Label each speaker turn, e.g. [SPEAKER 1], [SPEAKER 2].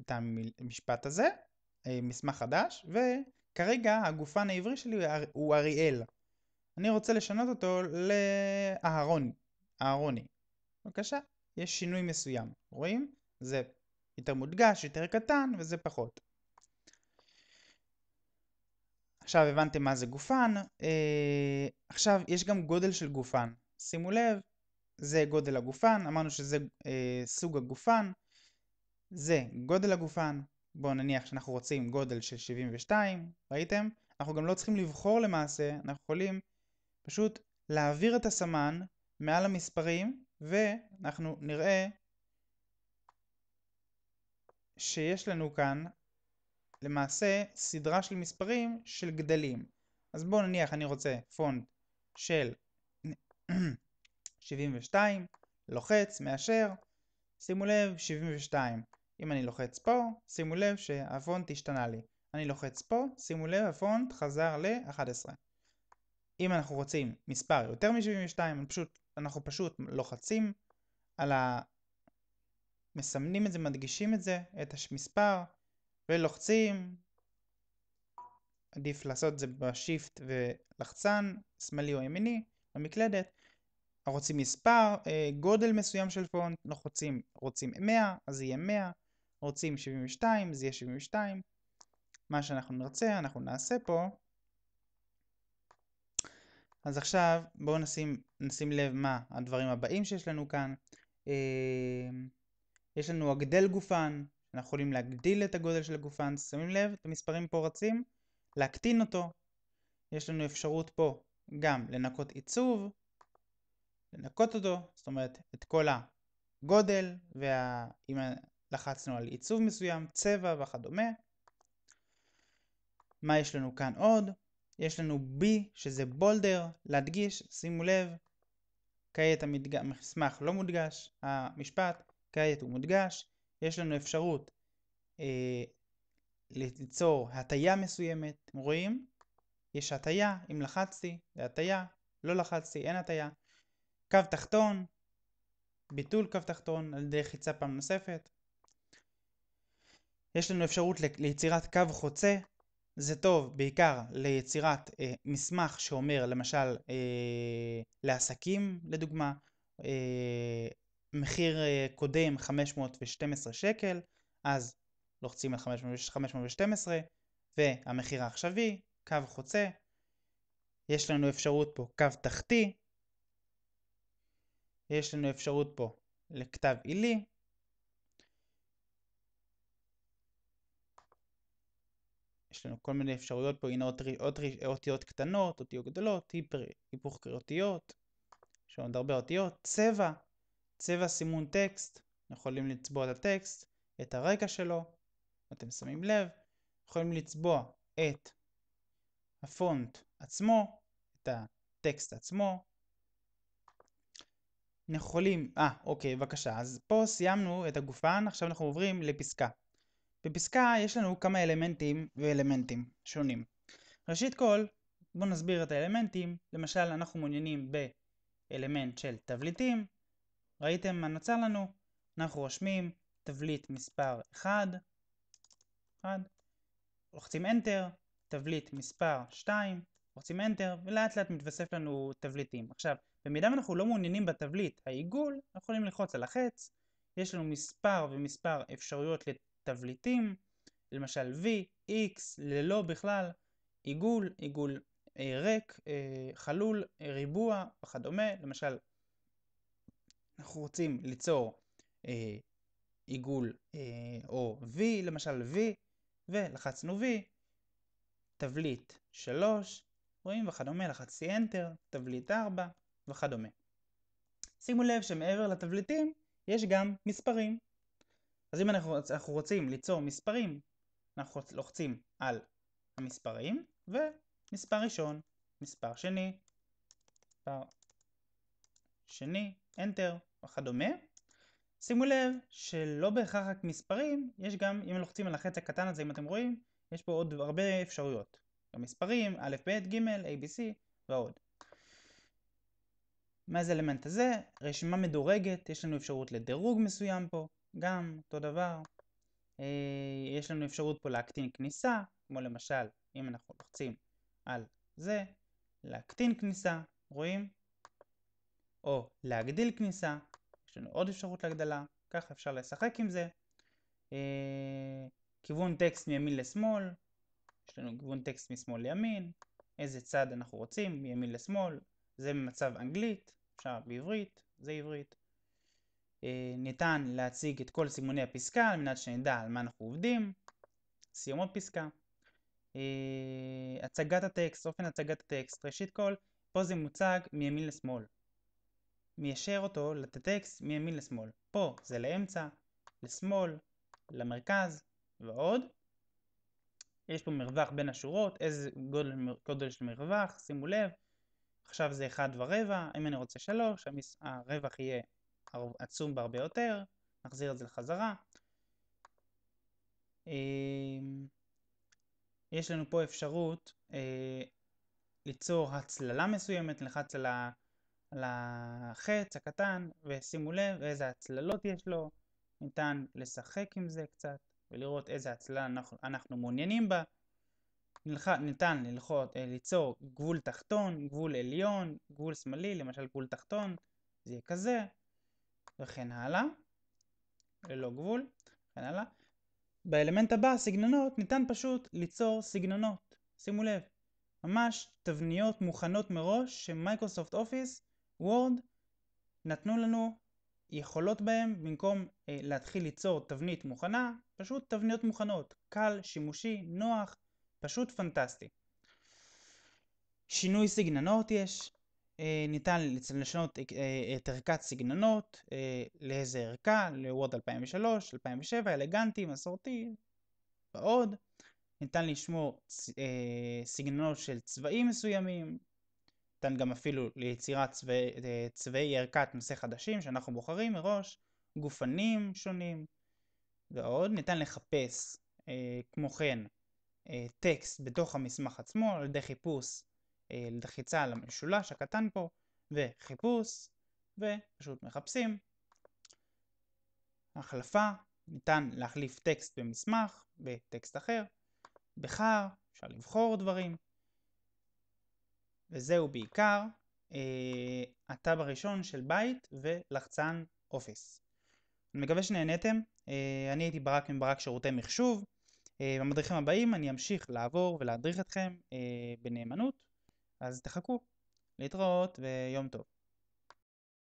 [SPEAKER 1] את המשפט הזה, אה, מסמך חדש, וכרגע הגופן העברי שלי הוא אריאל. אני רוצה לשנות אותו לאהרוני. אהרוני. בבקשה, יש שינוי מסוים. רואים? זה יותר מודגש, יותר קטן, וזה פחות. עכשיו הבנתם מה זה גופן. אה, עכשיו, יש גם גודל של גופן. שימו לב, זה גודל הגופן, אמרנו שזה אה, סוג הגופן. זה גודל הגופן, בואו נניח שאנחנו רוצים גודל של 72, ראיתם? אנחנו גם לא צריכים לבחור למעשה, אנחנו יכולים פשוט להעביר את הסמן מעל המספרים ואנחנו נראה שיש לנו כאן למעשה סדרה של מספרים של גדלים. אז בואו נניח אני רוצה פונט של 72, לוחץ, מאשר, שימו לב, 72. אם אני לוחץ פה, שימו לב שהפונט השתנה לי. אני לוחץ פה, שימו לב הפונט חזר ל-11. אם אנחנו רוצים מספר יותר מ-72, פשוט, אנחנו פשוט לוחצים על ה... מסמנים את זה, מדגישים את זה, את המספר, ולוחצים. עדיף לעשות את זה בשיפט ולחצן, שמאלי או ימיני, במקלדת. רוצים מספר, אה, גודל מסוים של פונט, אנחנו רוצים, רוצים 100, אז יהיה 100. רוצים 72, זה יהיה 72. מה שאנחנו נרצה, אנחנו נעשה פה. אז עכשיו בואו נשים, נשים לב מה הדברים הבאים שיש לנו כאן. אה, יש לנו הגדל גופן, אנחנו יכולים להגדיל את הגודל של הגופן, שמים לב, את המספרים פה רצים, להקטין אותו. יש לנו אפשרות פה גם לנקות עיצוב, לנקות אותו, זאת אומרת את כל הגודל, ואם לחצנו על עיצוב מסוים, צבע וכדומה. מה יש לנו כאן עוד? יש לנו B שזה בולדר, להדגיש, שימו לב, כעת המסמך לא מודגש, המשפט כעת הוא מודגש, יש לנו אפשרות אה, ליצור הטיה מסוימת, רואים? יש הטיה, אם לחצתי זה הטיה, לא לחצתי אין הטיה, קו תחתון, ביטול קו תחתון על ידי לחיצה פעם נוספת, יש לנו אפשרות ליצירת קו חוצה, זה טוב בעיקר ליצירת אה, מסמך שאומר למשל אה, לעסקים לדוגמה, אה, מחיר אה, קודם 512 שקל, אז לוחצים על 512 והמחיר העכשווי, קו חוצה, יש לנו אפשרות פה קו תחתי, יש לנו אפשרות פה לכתב עילי יש לנו כל מיני אפשרויות פה, הנה אותיות קטנות, אותיות גדולות, היפר, היפוך קריאותיות, יש לנו עוד הרבה אותיות, צבע, צבע סימון טקסט, יכולים לצבוע את הטקסט, את הרקע שלו, אתם שמים לב, יכולים לצבוע את הפונט עצמו, את הטקסט עצמו. יכולים, אה, אוקיי, בבקשה. אז פה סיימנו את הגופן, עכשיו אנחנו עוברים לפסקה. בפסקה יש לנו כמה אלמנטים ואלמנטים שונים. ראשית כל, בואו נסביר את האלמנטים. למשל, אנחנו מעוניינים באלמנט של תבליטים. ראיתם מה נוצר לנו? אנחנו רושמים תבליט מספר 1, 1, לוחצים Enter, תבליט מספר 2, לוחצים Enter, ולאט לאט מתווסף לנו תבליטים. עכשיו, במידה ואנחנו לא מעוניינים בתבליט העיגול, אנחנו יכולים ללחוץ על החץ, יש לנו מספר ומספר אפשרויות תבליטים, למשל V, X, ללא בכלל, עיגול, עיגול אה, ריק, אה, חלול, אה, ריבוע וכדומה. למשל, אנחנו רוצים ליצור עיגול או V, למשל V, ולחצנו V, תבליט 3, רואים וכדומה, לחצתי Enter, תבליט 4 וכדומה. שימו לב שמעבר לתבליטים יש גם מספרים. אז אם אנחנו, אנחנו רוצים ליצור מספרים, אנחנו לוחצים על המספרים, ומספר ראשון, מספר שני, מספר שני, Enter וכדומה. שימו לב שלא בהכרח רק מספרים, יש גם, אם לוחצים על החץ הקטן הזה, אם אתם רואים, יש פה עוד הרבה אפשרויות. גם מספרים, א', ב', ג', A, B, C ועוד. מאז האלמנט הזה, רשימה מדורגת, יש לנו אפשרות לדירוג מסוים פה, גם אותו דבר. אה, יש לנו אפשרות פה להקטין כניסה, כמו למשל אם אנחנו לוחצים על זה, להקטין כניסה, רואים? או להגדיל כניסה, יש לנו עוד אפשרות להגדלה, ככה אפשר לשחק עם זה. אה, כיוון טקסט מימין לשמאל, יש לנו כיוון טקסט משמאל לימין, איזה צד אנחנו רוצים, מימין לשמאל, זה במצב אנגלית, אפשר בעברית, זה עברית, ניתן להציג את כל סימוני הפסקה על מנת שנדע על מה אנחנו עובדים. סיומות פסקה. אה, הצגת הטקסט, אופן הצגת הטקסט, ראשית כל, פה זה מוצג מימין לשמאל. מיישר אותו לטקסט מימין לשמאל. פה זה לאמצע, לשמאל, למרכז ועוד. יש פה מרווח בין השורות, איזה גודל, גודל של מרווח, שימו לב. עכשיו זה 1 ורבע, אם אני רוצה 3, הרווח יהיה עצום בהרבה יותר, נחזיר את זה לחזרה. אה, יש לנו פה אפשרות אה, ליצור הצללה מסוימת, נלחץ על, החץ הקטן ושימו לב איזה הצללות יש לו, ניתן לשחק עם זה קצת ולראות איזה הצללה אנחנו, אנחנו מעוניינים בה. נלח, ניתן ללחוץ, אה, ליצור גבול תחתון, גבול עליון, גבול שמאלי, למשל גבול תחתון, זה יהיה כזה, וכן הלאה, ללא גבול, וכן הלאה. באלמנט הבא, סגנונות, ניתן פשוט ליצור סגנונות. שימו לב, ממש תבניות מוכנות מראש שמייקרוסופט אופיס, וורד, נתנו לנו יכולות בהם במקום אה, להתחיל ליצור תבנית מוכנה, פשוט תבניות מוכנות. קל, שימושי, נוח, פשוט פנטסטי. שינוי סגננות יש, אה, ניתן לשנות אה, את ערכת סגנונות, אה, לאיזה ערכה, לוורד 2003, 2007, אלגנטי, מסורתי ועוד. ניתן לשמור סגננות של צבעים מסוימים, ניתן גם אפילו ליצירת צבעי, צבעי ערכת נושא חדשים שאנחנו בוחרים מראש, גופנים שונים ועוד. ניתן לחפש כמו כן טקסט בתוך המסמך עצמו על ידי חיפוש אה, לחיצה על המשולש הקטן פה, וחיפוש, ופשוט מחפשים. החלפה, ניתן להחליף טקסט במסמך, בטקסט אחר, בחר, אפשר לבחור דברים, וזהו בעיקר אה, הטאב הראשון של בית ולחצן אופיס. אני מקווה שנהנתם, אה, אני הייתי ברק מברק שירותי מחשוב, אה, במדריכים הבאים אני אמשיך לעבור ולהדריך אתכם אה, בנאמנות אז תחכו. להתראות ויום טוב.